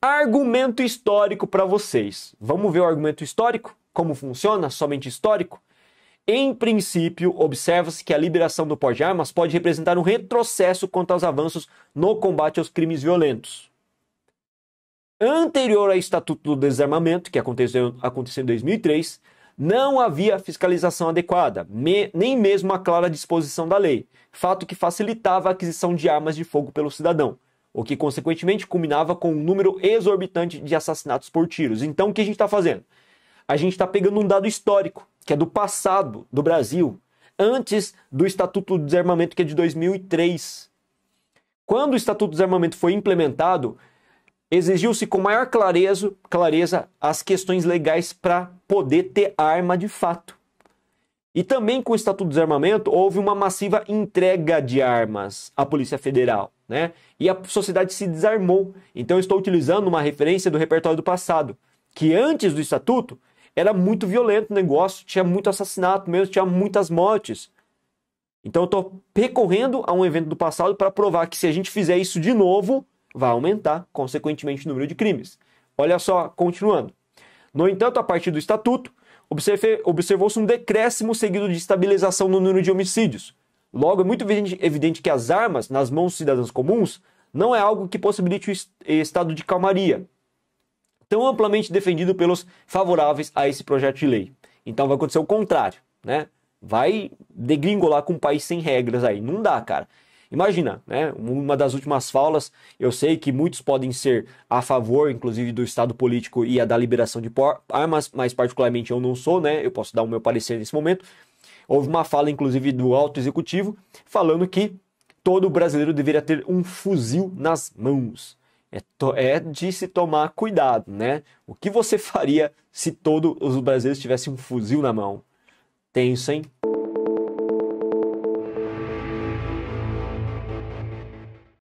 Argumento histórico para vocês. Vamos ver o argumento histórico? Como funciona? Somente histórico? Em princípio, observa-se que a liberação do porte de armas pode representar um retrocesso quanto aos avanços no combate aos crimes violentos. Anterior ao Estatuto do Desarmamento, que aconteceu, aconteceu em 2003, não havia fiscalização adequada, me, nem mesmo a clara disposição da lei, fato que facilitava a aquisição de armas de fogo pelo cidadão, o que consequentemente culminava com um número exorbitante de assassinatos por tiros. Então o que a gente está fazendo? A gente está pegando um dado histórico, que é do passado do Brasil, antes do Estatuto do Desarmamento, que é de 2003. Quando o Estatuto do Desarmamento foi implementado, Exigiu-se com maior clareza, clareza as questões legais para poder ter arma de fato. E também com o Estatuto do Desarmamento houve uma massiva entrega de armas à Polícia Federal, né? E a sociedade se desarmou. Então estou utilizando uma referência do repertório do passado, que antes do Estatuto era muito violento o negócio, tinha muito assassinato mesmo, tinha muitas mortes. Então eu estou recorrendo a um evento do passado para provar que se a gente fizer isso de novo, vai aumentar, consequentemente, o número de crimes. Olha só, continuando. No entanto, a partir do estatuto, observou-se um decréscimo seguido de estabilização no número de homicídios. Logo, é muito evidente que as armas nas mãos dos cidadãos comuns não é algo que possibilite o estado de calmaria, tão amplamente defendido pelos favoráveis a esse projeto de lei. Então vai acontecer o contrário, né? Vai degringolar com um país sem regras aí. Não dá, cara. Imagina, né? Uma das últimas falas, eu sei que muitos podem ser a favor, inclusive, do Estado político e a da liberação de armas, mas particularmente eu não sou, né? Eu posso dar o meu parecer nesse momento. Houve uma fala, inclusive, do alto executivo falando que todo brasileiro deveria ter um fuzil nas mãos. É, é de se tomar cuidado, né? O que você faria se todos os brasileiros tivessem um fuzil na mão? Tenso, hein?